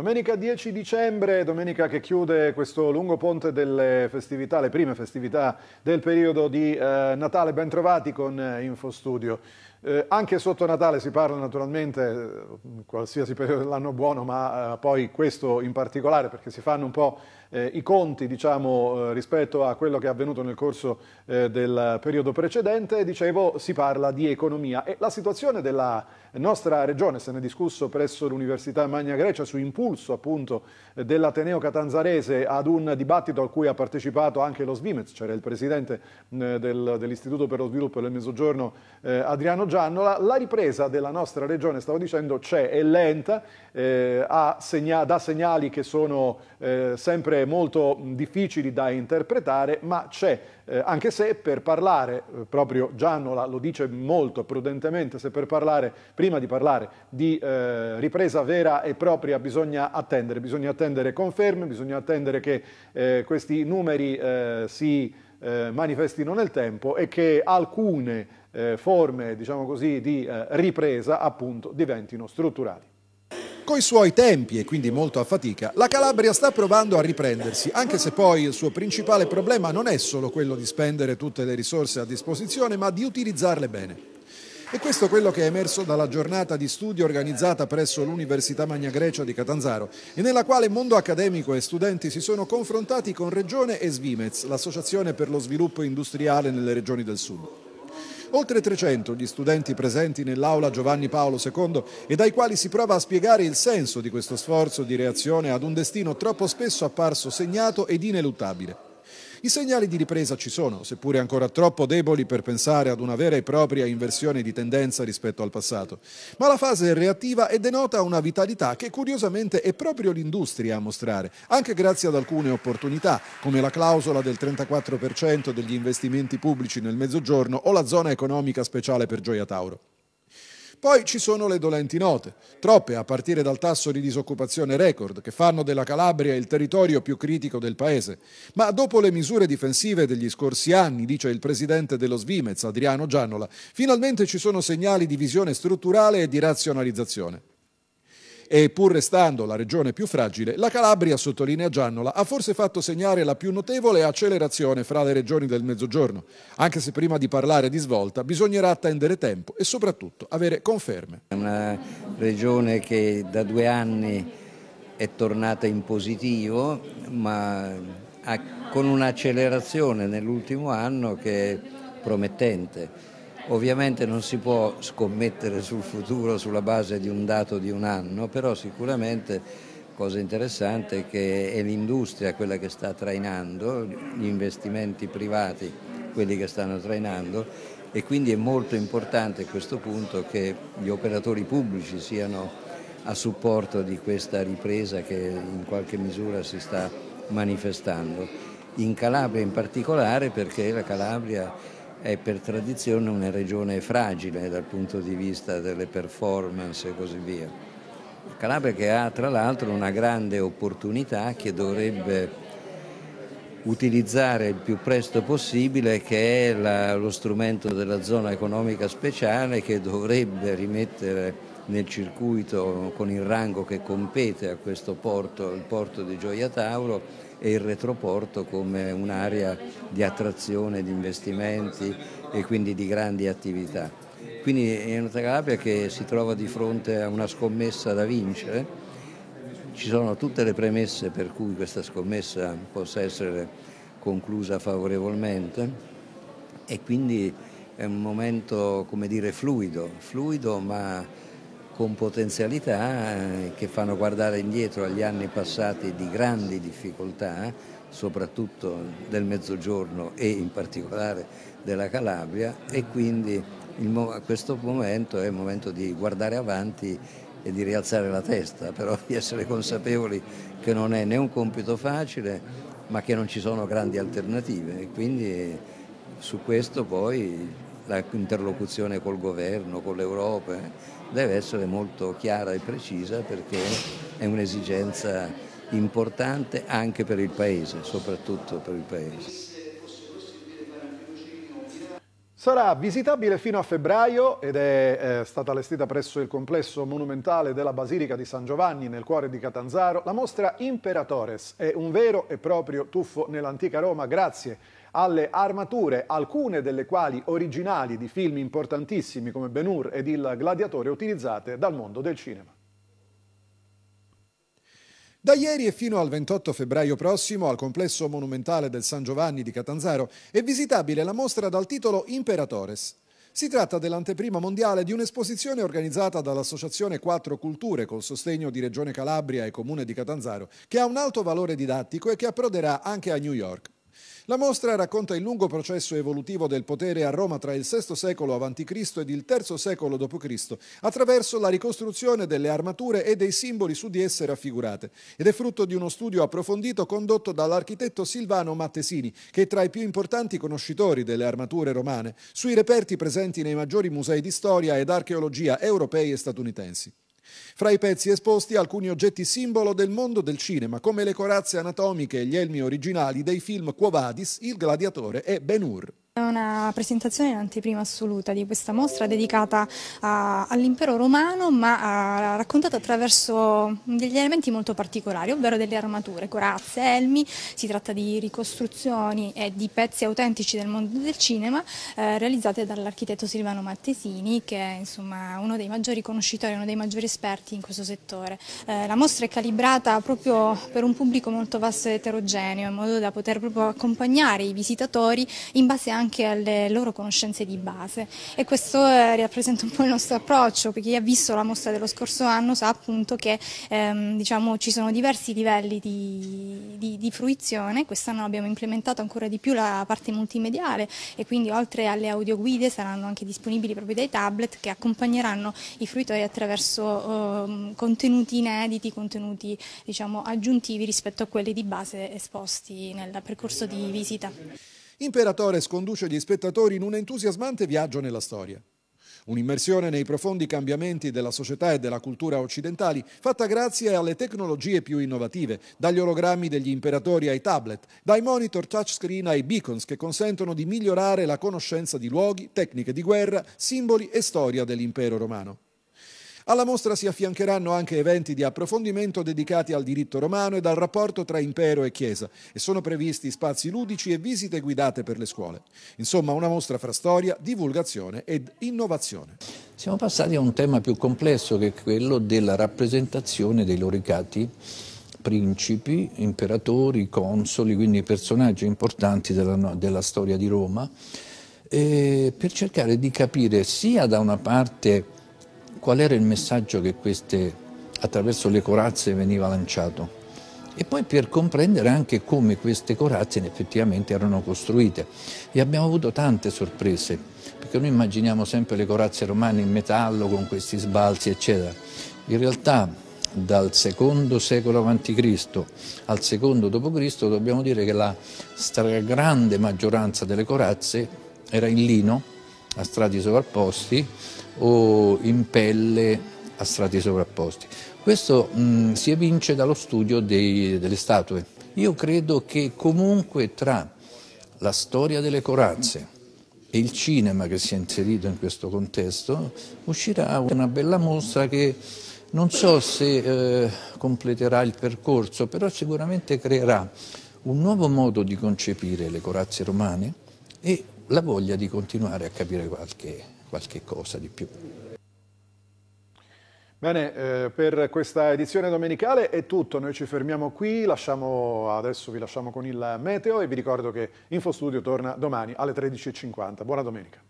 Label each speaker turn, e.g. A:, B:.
A: Domenica 10 dicembre, domenica che chiude questo lungo ponte delle festività, le prime festività del periodo di eh, Natale. Bentrovati con eh, Infostudio. Eh, anche sotto Natale si parla naturalmente eh, qualsiasi periodo dell'anno buono, ma eh, poi questo in particolare perché si fanno un po' eh, i conti diciamo, eh, rispetto a quello che è avvenuto nel corso eh, del periodo precedente, dicevo si parla di economia e la situazione della nostra regione, se ne è discusso presso l'Università Magna Grecia su impulso appunto dell'Ateneo Catanzarese ad un dibattito a cui ha partecipato anche lo Svimez, c'era cioè il presidente del, dell'Istituto per lo Sviluppo del Mezzogiorno Adriano Giannola, la ripresa della nostra regione, stavo dicendo, c'è, è lenta, eh, segna dà segnali che sono eh, sempre molto difficili da interpretare, ma c'è, eh, anche se per parlare, eh, proprio Giannola lo dice molto prudentemente, se per parlare, prima di parlare di eh, ripresa vera e propria bisogna attendere, bisogna attendere conferme, bisogna attendere che eh, questi numeri si manifestino nel tempo e che alcune eh, forme diciamo così, di eh, ripresa appunto, diventino strutturali. Coi suoi tempi e quindi molto a fatica, la Calabria sta provando a riprendersi, anche se poi il suo principale problema non è solo quello di spendere tutte le risorse a disposizione, ma di utilizzarle bene. E questo è quello che è emerso dalla giornata di studio organizzata presso l'Università Magna Grecia di Catanzaro e nella quale mondo accademico e studenti si sono confrontati con Regione e Svimez, l'Associazione per lo sviluppo industriale nelle regioni del Sud. Oltre 300 gli studenti presenti nell'aula Giovanni Paolo II e dai quali si prova a spiegare il senso di questo sforzo di reazione ad un destino troppo spesso apparso segnato ed ineluttabile. I segnali di ripresa ci sono, seppure ancora troppo deboli per pensare ad una vera e propria inversione di tendenza rispetto al passato. Ma la fase è reattiva e denota una vitalità che curiosamente è proprio l'industria a mostrare, anche grazie ad alcune opportunità, come la clausola del 34% degli investimenti pubblici nel mezzogiorno o la zona economica speciale per Gioia Tauro. Poi ci sono le dolenti note, troppe a partire dal tasso di disoccupazione record che fanno della Calabria il territorio più critico del paese. Ma dopo le misure difensive degli scorsi anni, dice il presidente dello Svimez, Adriano Giannola, finalmente ci sono segnali di visione strutturale e di razionalizzazione e pur restando la regione più fragile, la Calabria, sottolinea Giannola, ha forse fatto segnare la più notevole accelerazione fra le regioni del Mezzogiorno, anche se prima di parlare di svolta bisognerà attendere tempo e soprattutto avere conferme. È una
B: regione che da due anni è tornata in positivo, ma con un'accelerazione nell'ultimo anno che è promettente. Ovviamente non si può scommettere sul futuro sulla base di un dato di un anno, però sicuramente cosa interessante è che è l'industria quella che sta trainando, gli investimenti privati quelli che stanno trainando e quindi è molto importante a questo punto che gli operatori pubblici siano a supporto di questa ripresa che in qualche misura si sta manifestando. In Calabria in particolare perché la Calabria è per tradizione una regione fragile dal punto di vista delle performance e così via. Calabria che ha tra l'altro una grande opportunità che dovrebbe utilizzare il più presto possibile che è la, lo strumento della zona economica speciale che dovrebbe rimettere nel circuito con il rango che compete a questo porto, il porto di Gioia Tauro e il retroporto come un'area di attrazione di investimenti e quindi di grandi attività. Quindi è una Calabria che si trova di fronte a una scommessa da vincere, ci sono tutte le premesse per cui questa scommessa possa essere conclusa favorevolmente e quindi è un momento come dire fluido, fluido ma con potenzialità eh, che fanno guardare indietro agli anni passati di grandi difficoltà, soprattutto del Mezzogiorno e in particolare della Calabria e quindi il, questo momento è il momento di guardare avanti e di rialzare la testa, però di essere consapevoli che non è né un compito facile ma che non ci sono grandi alternative e quindi su questo poi la interlocuzione col governo, con l'Europa, eh, deve essere molto chiara e precisa perché è un'esigenza importante anche per il Paese, soprattutto per il Paese.
A: Sarà visitabile fino a febbraio ed è eh, stata allestita presso il complesso monumentale della Basilica di San Giovanni nel cuore di Catanzaro la mostra Imperatores. È un vero e proprio tuffo nell'antica Roma grazie alle armature, alcune delle quali originali di film importantissimi come Ben Hur ed Il Gladiatore utilizzate dal mondo del cinema. Da ieri e fino al 28 febbraio prossimo al complesso monumentale del San Giovanni di Catanzaro è visitabile la mostra dal titolo Imperatores. Si tratta dell'anteprima mondiale di un'esposizione organizzata dall'Associazione Quattro Culture col sostegno di Regione Calabria e Comune di Catanzaro, che ha un alto valore didattico e che approderà anche a New York. La mostra racconta il lungo processo evolutivo del potere a Roma tra il VI secolo a.C. ed il III secolo d.C., attraverso la ricostruzione delle armature e dei simboli su di esse raffigurate, ed è frutto di uno studio approfondito condotto dall'architetto Silvano Mattesini, che è tra i più importanti conoscitori delle armature romane, sui reperti presenti nei maggiori musei di storia ed archeologia europei e statunitensi. Fra i pezzi esposti alcuni oggetti simbolo del mondo del cinema, come le corazze anatomiche e gli elmi originali dei film Quo Vadis, Il Gladiatore e Ben Hur
C: una presentazione in anteprima assoluta di questa mostra dedicata all'impero romano ma raccontata attraverso degli elementi molto particolari, ovvero delle armature, corazze, elmi, si tratta di ricostruzioni e di pezzi autentici del mondo del cinema eh, realizzate dall'architetto Silvano Mattesini che è insomma, uno dei maggiori conoscitori, uno dei maggiori esperti in questo settore. Eh, la mostra è calibrata proprio per un pubblico molto vasto e eterogeneo in modo da poter proprio accompagnare i visitatori in base anche anche alle loro conoscenze di base e questo eh, rappresenta un po' il nostro approccio, perché chi ha visto la mostra dello scorso anno sa appunto che ehm, diciamo, ci sono diversi livelli di, di, di fruizione, quest'anno abbiamo implementato ancora di più la parte multimediale e quindi oltre alle audioguide saranno anche disponibili proprio dei tablet che accompagneranno i fruitori attraverso ehm, contenuti inediti, contenuti diciamo, aggiuntivi rispetto a quelli di base esposti nel percorso di visita.
A: Imperatore sconduce gli spettatori in un entusiasmante viaggio nella storia. Un'immersione nei profondi cambiamenti della società e della cultura occidentali, fatta grazie alle tecnologie più innovative, dagli ologrammi degli imperatori ai tablet, dai monitor touchscreen ai beacons che consentono di migliorare la conoscenza di luoghi, tecniche di guerra, simboli e storia dell'impero romano. Alla mostra si affiancheranno anche eventi di approfondimento dedicati al diritto romano e al rapporto tra impero e chiesa e sono previsti spazi ludici e visite guidate per le scuole. Insomma, una mostra fra storia, divulgazione ed innovazione.
D: Siamo passati a un tema più complesso che è quello della rappresentazione dei loricati principi, imperatori, consoli, quindi personaggi importanti della, della storia di Roma, eh, per cercare di capire sia da una parte qual era il messaggio che queste, attraverso le corazze veniva lanciato e poi per comprendere anche come queste corazze effettivamente erano costruite. E abbiamo avuto tante sorprese, perché noi immaginiamo sempre le corazze romane in metallo con questi sbalzi, eccetera. In realtà dal secondo secolo a.C. al secondo d.C. dobbiamo dire che la stragrande maggioranza delle corazze era in lino, a strati sovrapposti, o in pelle a strati sovrapposti. Questo mh, mm, si evince dallo studio dei, delle statue. Io credo che comunque tra la storia delle corazze e il cinema che si è inserito in questo contesto uscirà una bella mostra che non so se eh, completerà il percorso, però sicuramente creerà un nuovo modo di concepire le corazze romane e la voglia di continuare a capire qualche qualche cosa di più.
A: Bene, eh, per questa edizione domenicale è tutto, noi ci fermiamo qui, lasciamo, adesso vi lasciamo con il meteo e vi ricordo che InfoStudio torna domani alle 13.50. Buona domenica.